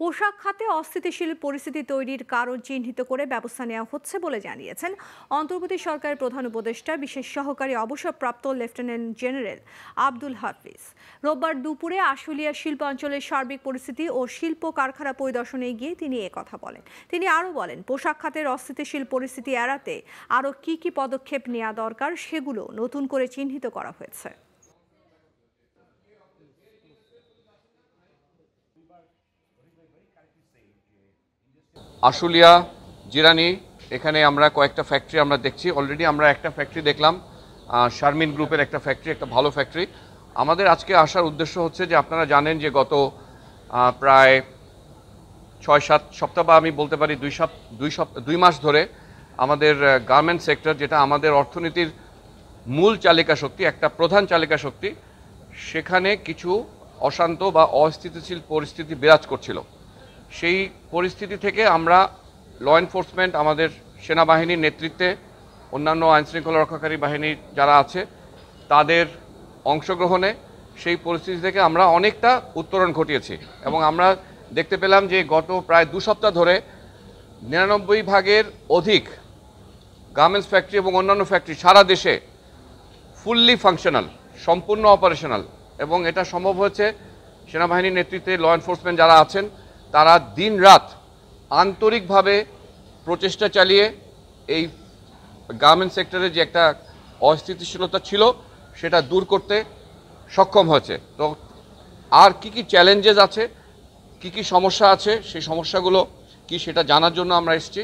পোশাক খাতে অস্থিতিশীল পরিস্থিতি তৈরির কারণ চিহ্নিত করে ব্যবস্থা নেওয়া হচ্ছে বলে জানিয়েছেন অন্তর্বর্তী সরকারের প্রধান উপদেষ্টা বিশেষ সহকারী অবসরপ্রাপ্ত লেফটেন্যান্ট জেনারেল আব্দুল হাফিজ রোববার দুপুরে আশুলিয়া শিল্পাঞ্চলের সার্বিক পরিস্থিতি ও শিল্প কারখানা পরিদর্শনে গিয়ে তিনি কথা বলেন তিনি আরও বলেন পোশাক খাতের অস্থিতিশীল পরিস্থিতি এড়াতে আরও কি কি পদক্ষেপ নেওয়া দরকার সেগুলো নতুন করে চিহ্নিত করা হয়েছে আশুলিয়া জিরানি এখানে আমরা কয়েকটা ফ্যাক্টরি আমরা দেখছি অলরেডি আমরা একটা ফ্যাক্টরি দেখলাম শারমিন গ্রুপের একটা ফ্যাক্টরি একটা ভালো ফ্যাক্টরি আমাদের আজকে আসার উদ্দেশ্য হচ্ছে যে আপনারা জানেন যে গত প্রায় ছয় সাত সপ্তাহ বা আমি বলতে পারি দুই সপ দুই সপ্তাহ দুই মাস ধরে আমাদের গার্মেন্ট সেক্টর যেটা আমাদের অর্থনীতির মূল চালিকা শক্তি একটা প্রধান চালিকা শক্তি সেখানে কিছু অশান্ত বা অস্থিতিশীল পরিস্থিতি বিরাজ করছিল সেই পরিস্থিতি থেকে আমরা ল এনফোর্সমেন্ট আমাদের সেনাবাহিনীর নেতৃত্বে অন্যান্য আইনশৃঙ্খলা রক্ষাকারী বাহিনী যারা আছে তাদের অংশগ্রহণে সেই পরিস্থিতি থেকে আমরা অনেকটা উত্তরণ ঘটিয়েছি এবং আমরা দেখতে পেলাম যে গত প্রায় দু সপ্তাহ ধরে নিরানব্বই ভাগের অধিক গার্মেন্টস ফ্যাক্টরি এবং অন্যান্য ফ্যাক্টরি সারা দেশে ফুললি ফাংশনাল সম্পূর্ণ অপারেশনাল এবং এটা সম্ভব হয়েছে সেনাবাহিনীর নেতৃত্বে ল এনফোর্সমেন্ট যারা আছেন তারা দিন রাত আন্তরিকভাবে প্রচেষ্টা চালিয়ে এই গার্মেন্ট সেক্টরে যে একটা অস্থিতিশীলতা ছিল সেটা দূর করতে সক্ষম হয়েছে তো আর কি কি চ্যালেঞ্জেস আছে কি কি সমস্যা আছে সেই সমস্যাগুলো কি সেটা জানার জন্য আমরা এসেছি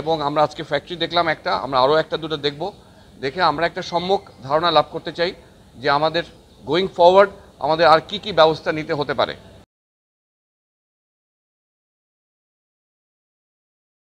এবং আমরা আজকে ফ্যাক্টরি দেখলাম একটা আমরা আরও একটা দুটো দেখব দেখে আমরা একটা সম্যক ধারণা লাভ করতে চাই যে আমাদের গোয়িং ফরওয়ার্ড আমাদের আর কি কি ব্যবস্থা নিতে হতে পারে